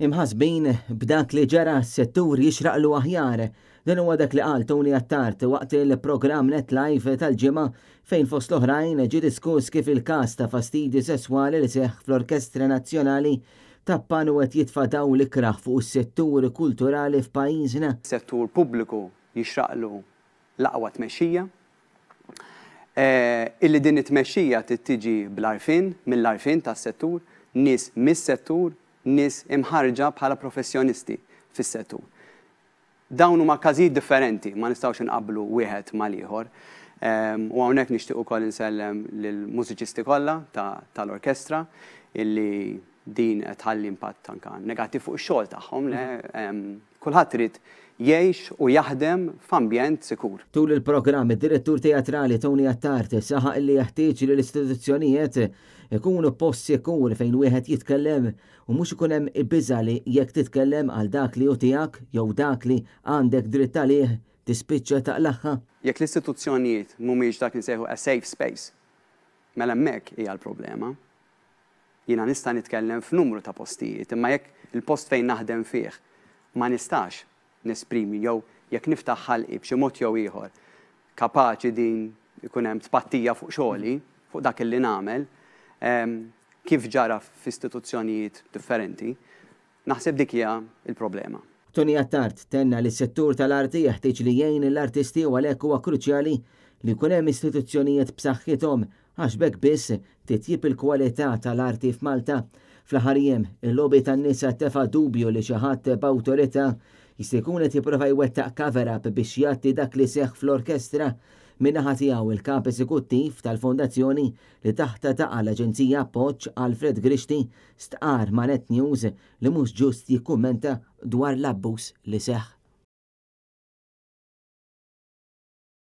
imħasbin b'dak li ġara s-settur jixraqlu aħjar. Din huwa dak li qal Tony Attart waqt il-programm Net Live tal-ġimgħa fejn fost l-oħrajn ġi diskuss kif il-każ ta' fastidju sesswali li seħħ fl-Orkestra Nazzjonali tappanu qed jitfadaw l-ikraħ fuq is-settur kulturali f'pajjiżna. Settur pubbliku jixraqlu l-aqwa tmexxija, eh, illi din it-tmexxija tittiġi bl-arfin, mill-arfin tas-settur, nis mis-settur, nis imħarġa bħala professjonisti fis-setu. Dawn huma każijiet differenti, ma nistgħux inqablu wieħed mal-ieħor. U għawnek nishtiq u koll insellem l-mużiċisti kolla tal-orkestra illi din tħalli impatt tanka negattiv fuq xogħol tagħhom. Mhm. Kulħadd trid jgħix u jaħdem f'ambjent sikur. Tul il-programm id-direttur teatrali Tony Attart saħaq illi jeħtieġ li l-istituzzjonijiet ikunu post sikur fejn wieħed jitkellem u mhux ikun hemm ibiża li jekk titkellem għal dak li u tiegħek jew dak li għandek dritt għalih tispiċċa taqlaħħa. Jekk l-istituzzjonijiet mhumiex dak nsejħu a safe space, mela hemmhekk hija l-problema. Jiena nista' nitkellem f'numru ta' postijiet, imma jekk il-post fejn naħdem fih ma nistax nesprimi jew jekk niftaħ ħalqi b'xi mod jew ieħor kapaċi din ikun hemm tpattija fuq xogħli, fuq dak li nagħmel, ehm, kif ġara f'istituzzjonijiet differenti, naħseb dik hija il-problema. Tony Attart tenna li settur tal-arti jeħtieġ li jgħin l-artisti u għalhekk huwa kruċjali li kun hemm istituzzjonijiet b'saħħithom għax bekk biss titjib il-kwalità tal-arti f'Malta. Fl-ħarjem, il-lobby tan-nisa tefa dubju li xi ħadd b'awtorità jista' jkun qed jipprova jwettaq cover-up biex jgħatti dak li seħħ fl-orkestra Minnaħa tiegħu il-kap eżekuttiv tal-fondazzjoni li taħta taqa l-Aġenzija Poċ Alfred Grishti stqar ma' Net News li mhux ġust jikkummenta dwar l abbus li seħħ